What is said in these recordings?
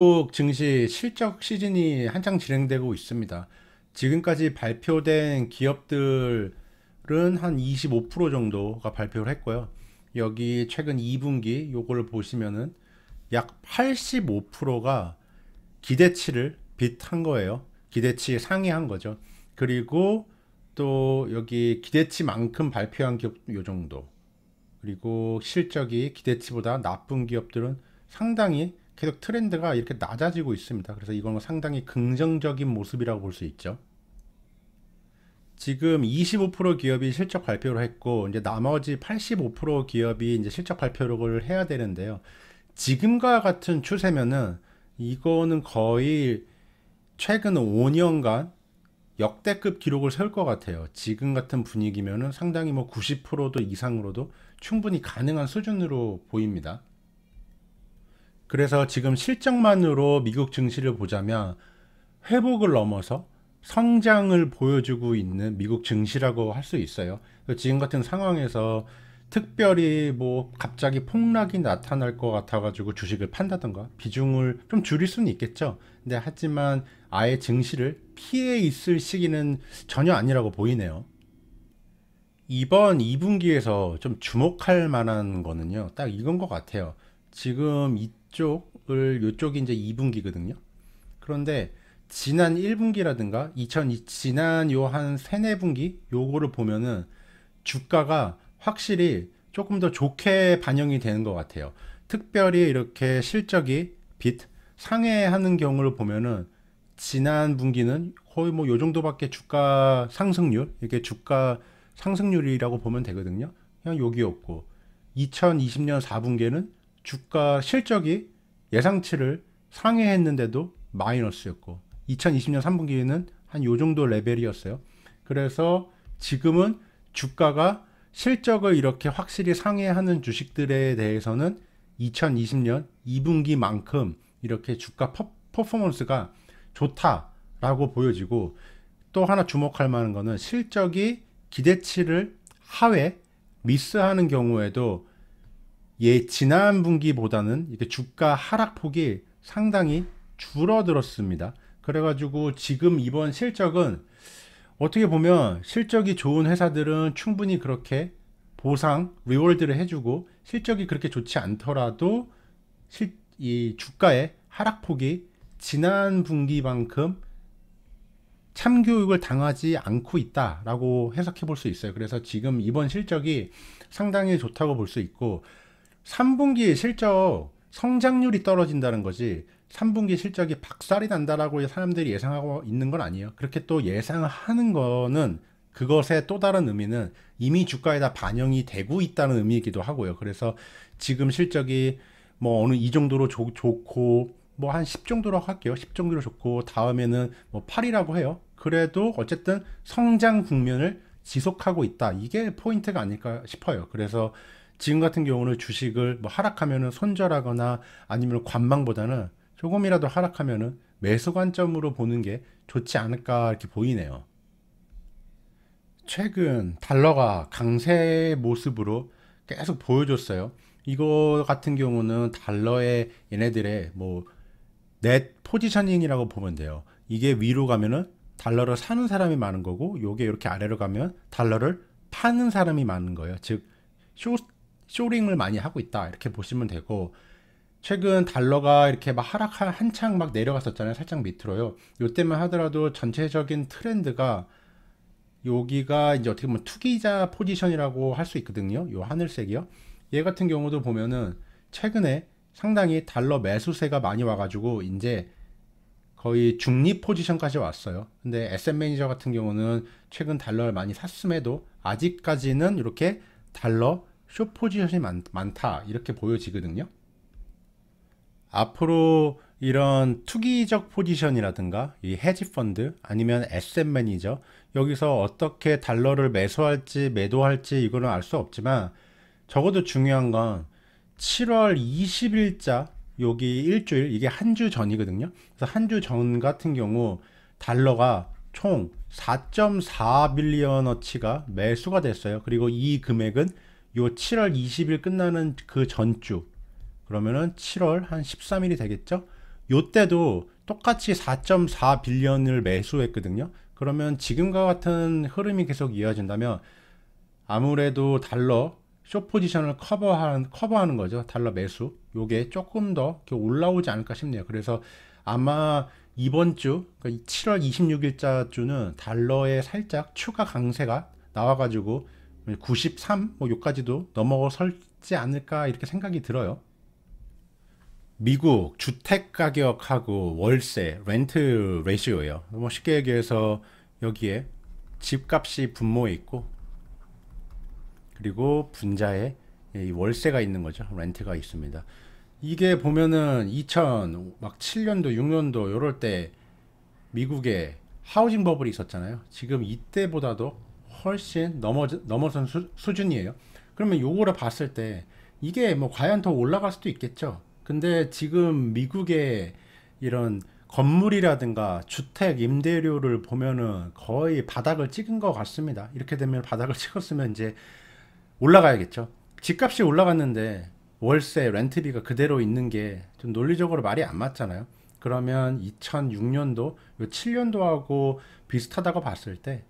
미국 증시 실적 시즌이 한창 진행되고 있습니다. 지금까지 발표된 기업들은 한 25% 정도가 발표를 했고요. 여기 최근 2분기 요거를 보시면은 약 85%가 기대치를 빗한 거예요. 기대치 상회한 거죠. 그리고 또 여기 기대치만큼 발표한 기업 요 정도. 그리고 실적이 기대치보다 나쁜 기업들은 상당히 계속 트렌드가 이렇게 낮아지고 있습니다. 그래서 이건 뭐 상당히 긍정적인 모습이라고 볼 수 있죠. 지금 25% 기업이 실적 발표를 했고 이제 나머지 85% 기업이 이제 실적 발표를 해야 되는데요. 지금과 같은 추세면은 이거는 거의 최근 5년간 역대급 기록을 세울 것 같아요. 지금 같은 분위기면은 상당히 뭐 90%도 이상으로도 충분히 가능한 수준으로 보입니다. 그래서 지금 실적만으로 미국 증시를 보자면 회복을 넘어서 성장을 보여주고 있는 미국 증시라고 할 수 있어요. 지금 같은 상황에서 특별히 뭐 갑자기 폭락이 나타날 것 같아가지고 주식을 판다던가 비중을 좀 줄일 수는 있겠죠. 근데 하지만 아예 증시를 피해 있을 시기는 전혀 아니라고 보이네요. 이번 2분기에서 좀 주목할 만한 거는요. 딱 이건 것 같아요. 지금 이쪽을 이쪽이 이제 2분기거든요. 그런데 지난 1분기라든가 2000 지난 요한 3, 4분기 요거를 보면은 주가가 확실히 조금 더 좋게 반영이 되는 것 같아요. 특별히 이렇게 실적이 빛상해하는 경우를 보면은 지난 분기는 거의 뭐 요 정도밖에 주가 상승률 이게 렇 주가 상승률이라고 보면 되거든요. 그냥 여기였고 2020년 4분기에는 주가 실적이 예상치를 상회했는데도 마이너스였고 2020년 3분기에는 한 요 정도 레벨이었어요. 그래서 지금은 주가가 실적을 이렇게 확실히 상회하는 주식들에 대해서는 2020년 2분기만큼 이렇게 주가 퍼, 퍼포먼스가 좋다라고 보여지고 또 하나 주목할 만한 거는 실적이 기대치를 하회 미스하는 경우에도 예 지난 분기보다는 이렇게 주가 하락폭이 상당히 줄어들었습니다. 그래가지고 지금 이번 실적은 어떻게 보면 실적이 좋은 회사들은 충분히 그렇게 보상, 리월드를 해주고 실적이 그렇게 좋지 않더라도 실, 이 주가의 하락폭이 지난 분기만큼 참교육을 당하지 않고 있다라고 해석해 볼 수 있어요. 그래서 지금 이번 실적이 상당히 좋다고 볼 수 있고 3분기 실적 성장률이 떨어진다는 거지 3분기 실적이 박살이 난다라고 사람들이 예상하고 있는 건 아니에요. 그렇게 또 예상하는 거는 그것의 또 다른 의미는 이미 주가에 다 반영이 되고 있다는 의미이기도 하고요. 그래서 지금 실적이 뭐 어느 이 정도로 조, 좋고 뭐 한 10 정도로 할게요. 10 정도로 좋고 다음에는 뭐 8이라고 해요. 그래도 어쨌든 성장 국면을 지속하고 있다. 이게 포인트가 아닐까 싶어요. 그래서 지금 같은 경우는 주식을 뭐 하락하면은 손절하거나 아니면 관망보다는 조금이라도 하락하면은 매수 관점으로 보는 게 좋지 않을까 이렇게 보이네요. 최근 달러가 강세 모습으로 계속 보여줬어요. 이거 같은 경우는 달러의 얘네들의 뭐 넷 포지셔닝이라고 보면 돼요. 이게 위로 가면은 달러를 사는 사람이 많은 거고 요게 이렇게 아래로 가면 달러를 파는 사람이 많은 거예요. 즉 쇼트 쇼링을 많이 하고 있다 이렇게 보시면 되고 최근 달러가 이렇게 막 하락한 한창 막 내려갔었잖아요 살짝 밑으로요 요때만 하더라도 전체적인 트렌드가 여기가 이제 어떻게 보면 투기자 포지션이라고 할 수 있거든요 요 하늘색이요 얘 같은 경우도 보면은 최근에 상당히 달러 매수세가 많이 와가지고 이제 거의 중립 포지션까지 왔어요. 근데 SM 매니저 같은 경우는 최근 달러를 많이 샀음에도 아직까지는 이렇게 달러 쇼 포지션이 많, 많다 이렇게 보여지거든요 앞으로 이런 투기적 포지션이라든가 이 헤지펀드 아니면 에셋 매니저 여기서 어떻게 달러를 매수할지 매도할지 이거는 알 수 없지만 적어도 중요한 건 7월 20일자 여기 일주일 이게 한 주 전이거든요 그래서 한 주 전 같은 경우 달러가 총 4.4 빌리언어치가 매수가 됐어요 그리고 이 금액은 요 7월 20일 끝나는 그 전주 그러면은 7월 한 13일이 되겠죠? 요때도 똑같이 4.4 빌리언을 매수했거든요. 그러면 지금과 같은 흐름이 계속 이어진다면 아무래도 달러 쇼 포지션을 커버하는, 커버하는 거죠. 달러 매수. 요게 조금 더 올라오지 않을까 싶네요. 그래서 아마 이번 주, 7월 그러니까 26일자 주는 달러에 살짝 추가 강세가 나와가지고 93, 뭐 요까지도 넘어설지 않을까 이렇게 생각이 들어요. 미국 주택 가격하고 월세, 렌트 레시오예요뭐 쉽게 얘기해서 여기에 집값이 분모에 있고 그리고 분자에 이 월세가 있는 거죠. 렌트가 있습니다. 이게 보면은 2000막 7년도 6년도 요럴 때 미국에 하우징 버블이 있었잖아요. 지금 이때보다도 훨씬 넘어 넘어선 수, 수준이에요. 그러면 요거를 봤을 때 이게 뭐 과연 더 올라갈 수도 있겠죠. 근데 지금 미국의 이런 건물이라든가 주택 임대료를 보면은 거의 바닥을 찍은 것 같습니다. 이렇게 되면 바닥을 찍었으면 이제 올라가야겠죠. 집값이 올라갔는데 월세, 렌트비가 그대로 있는 게 좀 논리적으로 말이 안 맞잖아요. 그러면 2006년도, 7년도하고 비슷하다고 봤을 때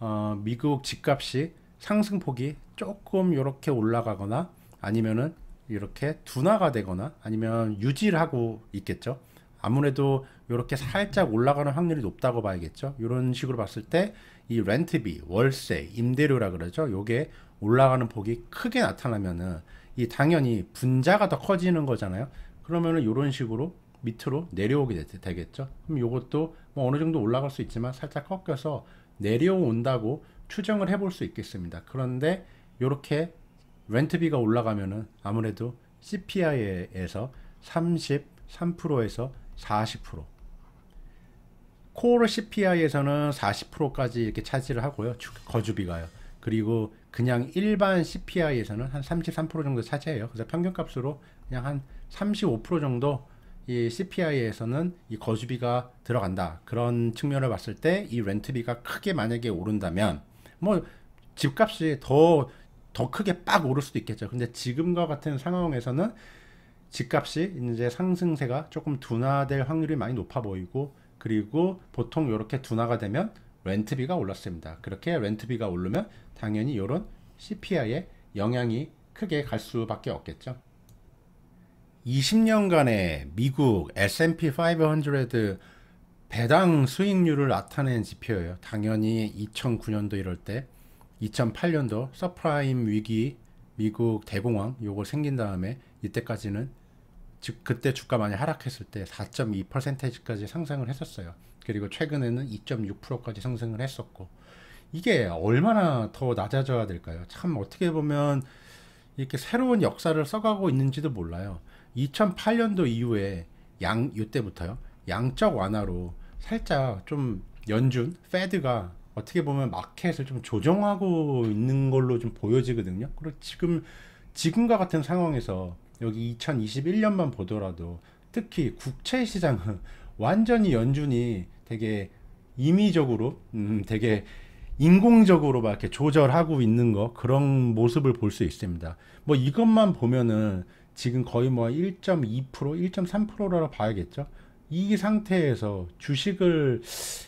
어, 미국 집값이 상승폭이 조금 이렇게 올라가거나 아니면은 이렇게 둔화가 되거나 아니면 유지를 하고 있겠죠. 아무래도 이렇게 살짝 올라가는 확률이 높다고 봐야겠죠. 이런 식으로 봤을 때 이 렌트비, 월세, 임대료라 그러죠. 요게 올라가는 폭이 크게 나타나면은 이 당연히 분자가 더 커지는 거잖아요. 그러면은 이런 식으로 밑으로 내려오게 되, 겠죠 그럼 이것도 뭐 어느 정도 올라갈 수 있지만 살짝 꺾여서 내려온다고 추정을 해볼 수 있겠습니다. 그런데 이렇게 렌트비가 올라가면은 아무래도 CPI에서 33%에서 40% 코어 CPI에서는 40%까지 이렇게 차지를 하고요. 거주비가요. 그리고 그냥 일반 CPI에서는 한 33% 정도 차지해요. 그래서 평균값으로 그냥 한 35% 정도 이 CPI에서는 이 거주비가 들어간다. 그런 측면을 봤을 때 이 렌트비가 크게 만약에 오른다면 뭐 집값이 더 더 크게 빡 오를 수도 있겠죠. 근데 지금과 같은 상황에서는 집값이 이제 상승세가 조금 둔화될 확률이 많이 높아 보이고 그리고 보통 이렇게 둔화가 되면 렌트비가 올랐습니다. 그렇게 렌트비가 오르면 당연히 이런 CPI에 영향이 크게 갈 수밖에 없겠죠. 20년간의 미국 S&P 500 배당 수익률을 나타낸 지표예요. 당연히 2009년도 이럴 때 2008년도 서프라임 위기 미국 대공황 요거 생긴 다음에 이때까지는 즉 그때 주가 많이 하락했을 때 4.2%까지 상승을 했었어요. 그리고 최근에는 2.6%까지 상승을 했었고 이게 얼마나 더 낮아져야 될까요? 참 어떻게 보면 이렇게 새로운 역사를 써가고 있는지도 몰라요. 2008년도 이후에 양 이때부터요 양적 완화로 살짝 좀 연준 페드가 어떻게 보면 마켓을 좀 조정하고 있는 걸로 좀 보여지거든요. 그리고 지금 지금과 같은 상황에서 여기 2021년만 보더라도 특히 국채 시장은 완전히 연준이 되게 임의적으로 음 되게 인공적으로 막 이렇게 조절하고 있는 거 그런 모습을 볼 수 있습니다. 뭐 이것만 보면은 지금 거의 뭐 1.2% 1.3%라고 봐야겠죠. 이 상태에서 주식을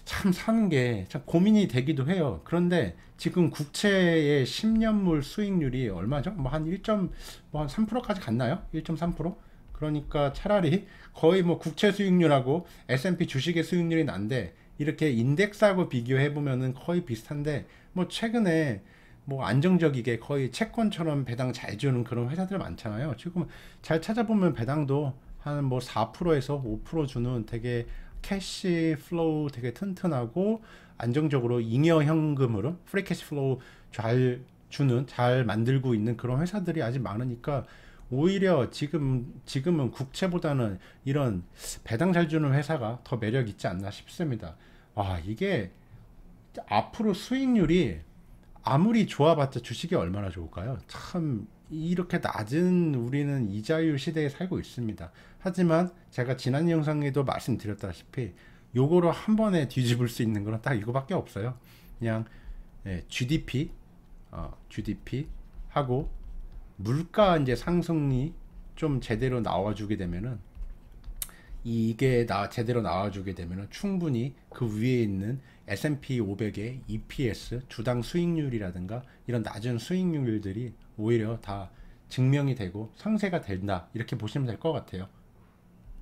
참 사는 게 참 고민이 되기도 해요. 그런데 지금 국채의 10년물 수익률이 얼마죠? 뭐 한 1.3%까지 뭐, 뭐 갔나요? 1.3%? 그러니까 차라리 거의 뭐 국채 수익률하고 S&P 주식의 수익률이 난데 이렇게 인덱스하고 비교해 보면은 거의 비슷한데 뭐 최근에 뭐 안정적이게 거의 채권처럼 배당 잘 주는 그런 회사들 많잖아요. 지금 잘 찾아보면 배당도 한 뭐 4%에서 5% 주는 되게 캐시 플로우 되게 튼튼하고 안정적으로 잉여 현금으로 프리 캐시 플로우 잘 주는 잘 만들고 있는 그런 회사들이 아직 많으니까 오히려 지금 지금은 국채보다는 이런 배당 잘 주는 회사가 더 매력 있지 않나 싶습니다. 아, 이게 앞으로 수익률이 아무리 좋아봤자 주식이 얼마나 좋을까요? 참 이렇게 낮은 우리는 이자율 시대에 살고 있습니다. 하지만 제가 지난 영상에도 말씀드렸다시피 요거로 한 번에 뒤집을 수 있는 거는 딱 이거밖에 없어요. 그냥 예, GDP, 어, GDP 하고 물가 이제 상승이 좀 제대로 나와주게 되면은 이게 나 제대로 나와주게 되면 충분히 그 위에 있는 S&P 500의 EPS 주당 수익률이라든가 이런 낮은 수익률들이 오히려 다 증명이 되고 상세가 된다 이렇게 보시면 될 것 같아요.